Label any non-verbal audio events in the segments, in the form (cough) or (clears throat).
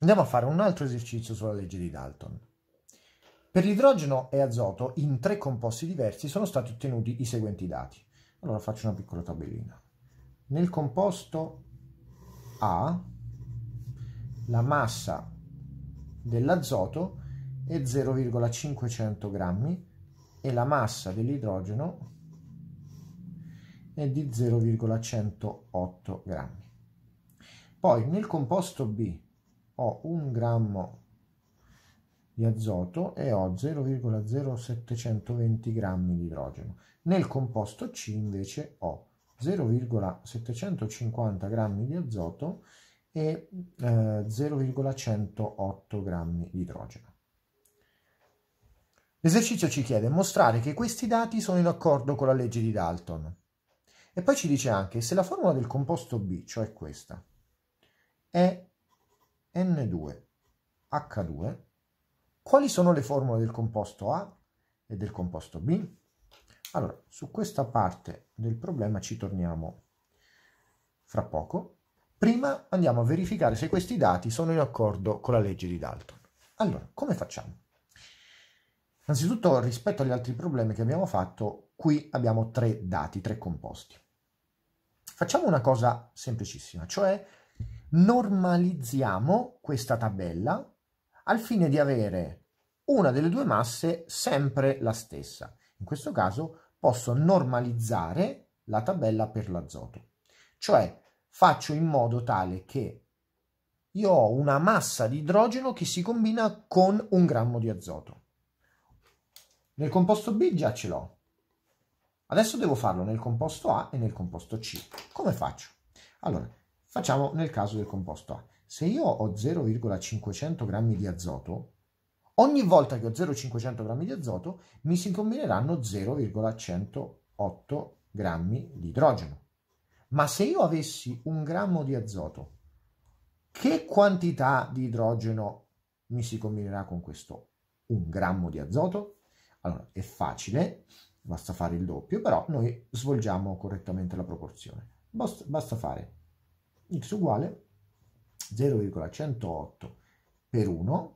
Andiamo a fare un altro esercizio sulla legge di Dalton. Per idrogeno e azoto in tre composti diversi sono stati ottenuti i seguenti dati. Allora faccio una piccola tabellina. Nel composto A la massa dell'azoto è 0,500 grammi e la massa dell'idrogeno è di 0,108 grammi. Poi nel composto B ho un grammo di azoto e ho 0,0720 grammi di idrogeno. Nel composto C invece ho 0,750 grammi di azoto e eh, 0,108 grammi di idrogeno. L'esercizio ci chiede mostrare che questi dati sono in accordo con la legge di Dalton. E poi ci dice anche se la formula del composto B, cioè questa, è N2H2, quali sono le formule del composto A e del composto B? Allora, su questa parte del problema ci torniamo fra poco. Prima andiamo a verificare se questi dati sono in accordo con la legge di Dalton. Allora, come facciamo? Innanzitutto, rispetto agli altri problemi che abbiamo fatto, qui abbiamo tre dati, tre composti. Facciamo una cosa semplicissima, cioè normalizziamo questa tabella al fine di avere una delle due masse sempre la stessa. In questo caso posso normalizzare la tabella per l'azoto, cioè faccio in modo tale che io ho una massa di idrogeno che si combina con un grammo di azoto. Nel composto B già ce l'ho. Adesso devo farlo nel composto A e nel composto C. Come faccio? Allora, Facciamo nel caso del composto A. Se io ho 0,500 g di azoto, ogni volta che ho 0,500 g di azoto mi si combineranno 0,108 g di idrogeno. Ma se io avessi un grammo di azoto, che quantità di idrogeno mi si combinerà con questo? Un grammo di azoto? Allora, è facile, basta fare il doppio, però noi svolgiamo correttamente la proporzione. Basta, basta fare x uguale 0,108 per 1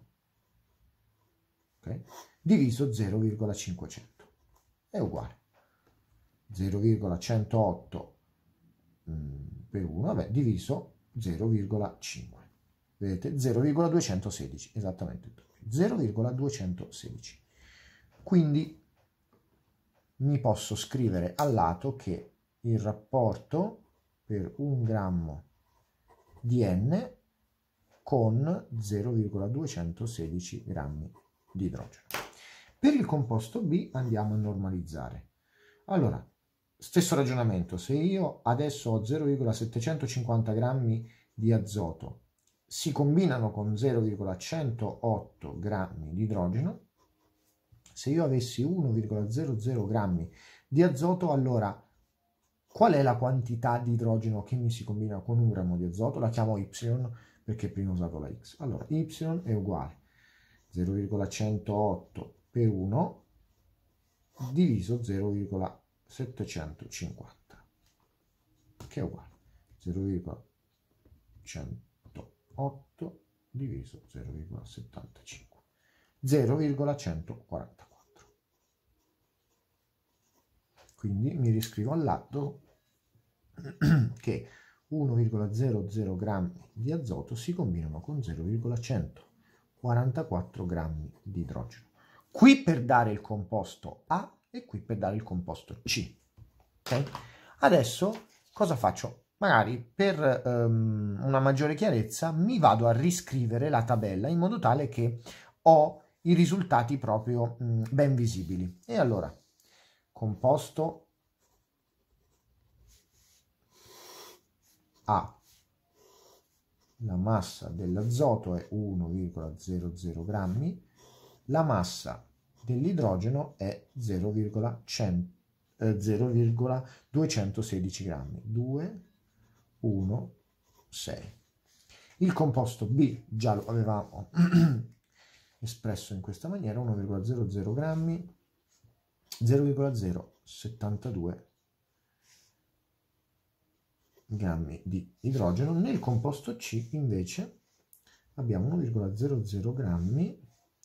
okay, diviso 0,500 è uguale 0,108 mm, per 1 vabbè, diviso 0,5 vedete 0,216 esattamente 0,216 quindi mi posso scrivere al lato che il rapporto per un grammo di N con 0,216 grammi di idrogeno. Per il composto B andiamo a normalizzare. Allora, stesso ragionamento, se io adesso ho 0,750 grammi di azoto, si combinano con 0,108 grammi di idrogeno, se io avessi 1,00 grammi di azoto, allora Qual è la quantità di idrogeno che mi si combina con un grammo di azoto? La chiamo Y perché prima usavo la X. Allora, Y è uguale 0,108 per 1 diviso 0,750 che è uguale 0,108 diviso 0,75 0,144 Quindi mi riscrivo al all'atto (clears throat) che 1,00 grammi di azoto si combinano con 0,144 grammi di idrogeno. Qui per dare il composto A e qui per dare il composto C. Okay? Adesso cosa faccio? Magari per um, una maggiore chiarezza mi vado a riscrivere la tabella in modo tale che ho i risultati proprio mh, mm, ben visibili. E allora composto A. La massa dell'azoto è 1,00 grammi, la massa dell'idrogeno è 0,216 eh, grammi, 2, 1, 6. Il composto B, già lo avevamo (clears throat) espresso in questa maniera, 1,00 grammi, 0,072 grammi di idrogeno. Nel composto C invece abbiamo 1,00 grammi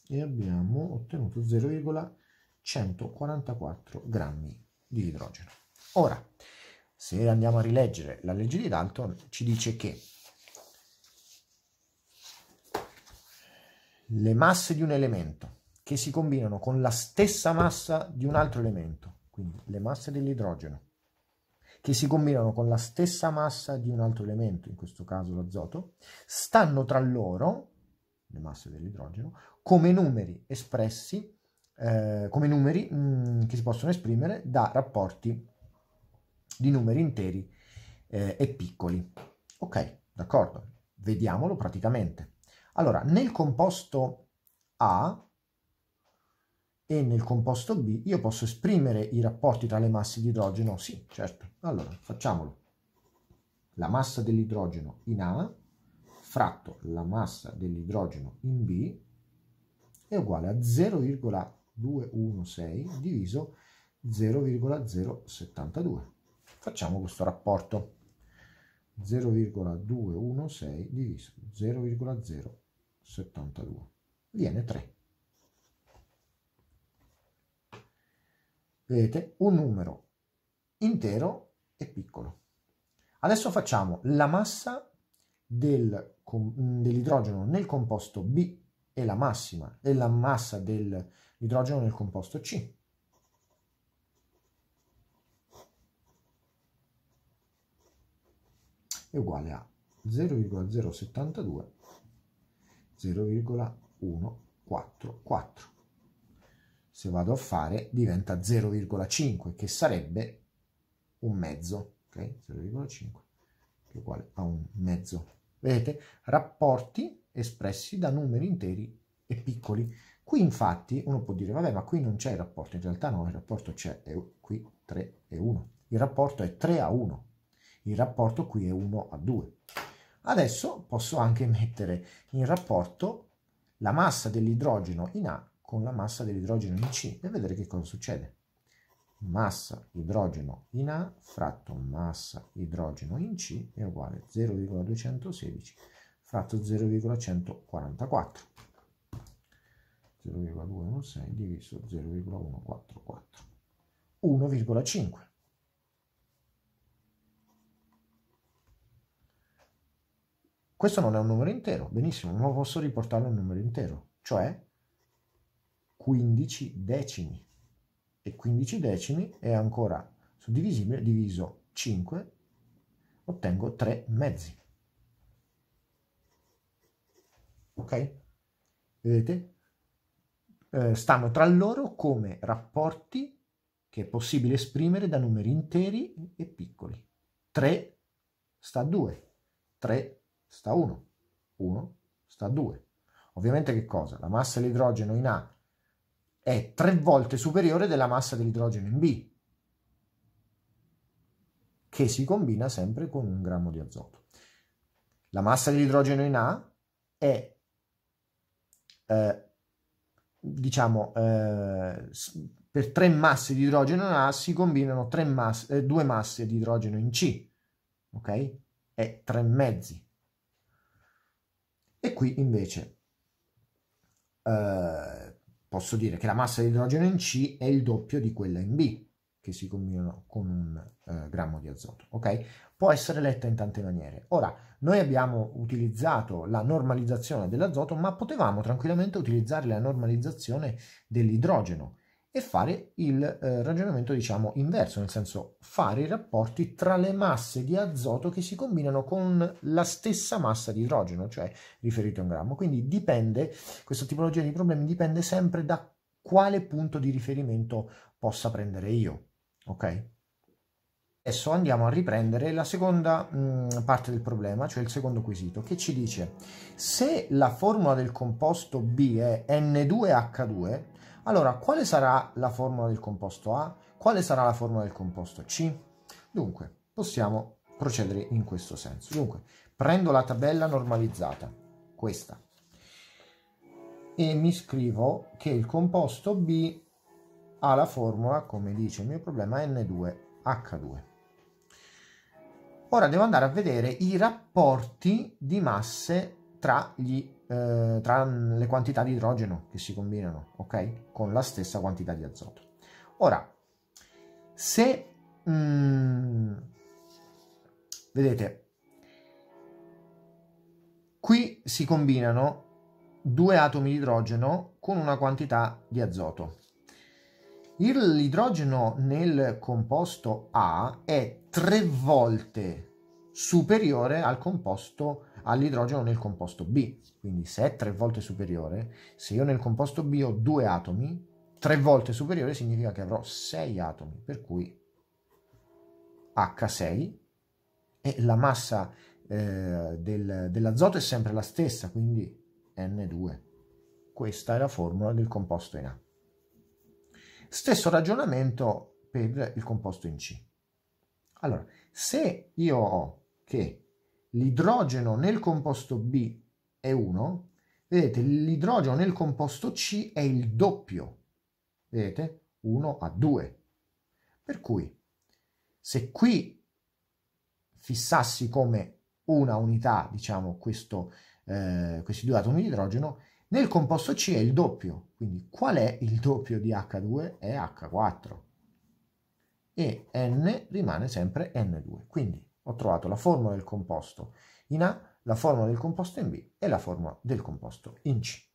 e abbiamo ottenuto 0,144 grammi di idrogeno. Ora, se andiamo a rileggere la legge di Dalton, ci dice che le masse di un elemento che si combinano con la stessa massa di un altro elemento, quindi le masse dell'idrogeno, che si combinano con la stessa massa di un altro elemento, in questo caso l'azoto, stanno tra loro, le masse dell'idrogeno, come numeri espressi, eh, come numeri mh, mm, che si possono esprimere da rapporti di numeri interi eh, e piccoli. Ok, d'accordo, vediamolo praticamente. Allora, nel composto A e nel composto B io posso esprimere i rapporti tra le masse di idrogeno? Sì, certo. Allora, facciamolo. La massa dell'idrogeno in A fratto la massa dell'idrogeno in B è uguale a 0,216 diviso 0,072. Facciamo questo rapporto. 0,216 diviso 0,072 viene 3. Vedete? Un numero intero e piccolo. Adesso facciamo la massa del, dell'idrogeno nel composto B e la massima e la massa dell'idrogeno nel composto C. È uguale a 0,072 0,144 se vado a fare diventa 0,5 che sarebbe un mezzo, ok? 0,5 che è uguale a un mezzo. Vedete? Rapporti espressi da numeri interi e piccoli. Qui infatti uno può dire, vabbè, ma qui non c'è il rapporto, in realtà no, il rapporto c'è, è qui 3 e 1. Il rapporto è 3 a 1, il rapporto qui è 1 a 2. Adesso posso anche (laughs) mettere in rapporto la massa dell'idrogeno in A con la massa dell'idrogeno in C e vedere che cosa succede. Massa idrogeno in A fratto massa idrogeno in C è uguale a 0,216 fratto 0,144. 0,216 diviso 0,144. 1,5. Questo non è un numero intero, benissimo, ma posso riportarlo a un numero intero, cioè 15 decimi e 15 decimi è ancora suddivisibile, diviso 5 ottengo 3 mezzi. Ok? Vedete? Eh, stanno tra loro come rapporti che è possibile esprimere da numeri interi e piccoli. 3 sta 2, 3 sta 1, 1 sta 2. Ovviamente che cosa? La massa dell'idrogeno in A è tre volte superiore della massa dell'idrogeno in B, che si combina sempre con un grammo di azoto. La massa dell'idrogeno in A è, eh, diciamo, eh, per tre masse di idrogeno in A si combinano masse, eh, due masse di idrogeno in C, ok? È tre mezzi. E qui invece eh, posso dire che la massa di idrogeno in C è il doppio di quella in B, che si combinano con un eh, grammo di azoto. Okay? Può essere letta in tante maniere. Ora, noi abbiamo utilizzato la normalizzazione dell'azoto, ma potevamo tranquillamente utilizzare la normalizzazione dell'idrogeno e fare il eh, ragionamento diciamo inverso, nel senso fare i rapporti tra le masse di azoto che si combinano con la stessa massa di idrogeno, cioè riferito a un grammo. Quindi dipende, questa tipologia di problemi dipende sempre da quale punto di riferimento possa prendere io, ok? Adesso andiamo a riprendere la seconda mh, mm, parte del problema, cioè il secondo quesito, che ci dice se la formula del composto B è N2H2, allora, quale sarà la formula del composto A? Quale sarà la formula del composto C? Dunque, possiamo procedere in questo senso. Dunque, prendo la tabella normalizzata, questa, e mi scrivo che il composto B ha la formula, come dice il mio problema, N2H2. Ora devo andare a vedere i rapporti di masse tra gli eh, tra le quantità di idrogeno che si combinano, ok? Con la stessa quantità di azoto. Ora, se mm, vedete, qui si combinano due atomi di idrogeno con una quantità di azoto. L'idrogeno nel composto A è tre volte superiore al composto all'idrogeno nel composto B. Quindi se è tre volte superiore, se io nel composto B ho due atomi, tre volte superiore significa che avrò sei atomi, per cui H6 e la massa eh, del, dell'azoto è sempre la stessa, quindi N2. Questa è la formula del composto in A. Stesso ragionamento per il composto in C. Allora, se io ho che l'idrogeno nel composto B è 1, vedete l'idrogeno nel composto C è il doppio, vedete 1 a 2. Per cui se qui fissassi come una unità, diciamo, questo, eh, questi due atomi di idrogeno, nel composto C è il doppio, quindi qual è il doppio di H2? È H4 e N rimane sempre N2. Quindi ho trovato la formula del composto in A, la formula del composto in B e la formula del composto in C.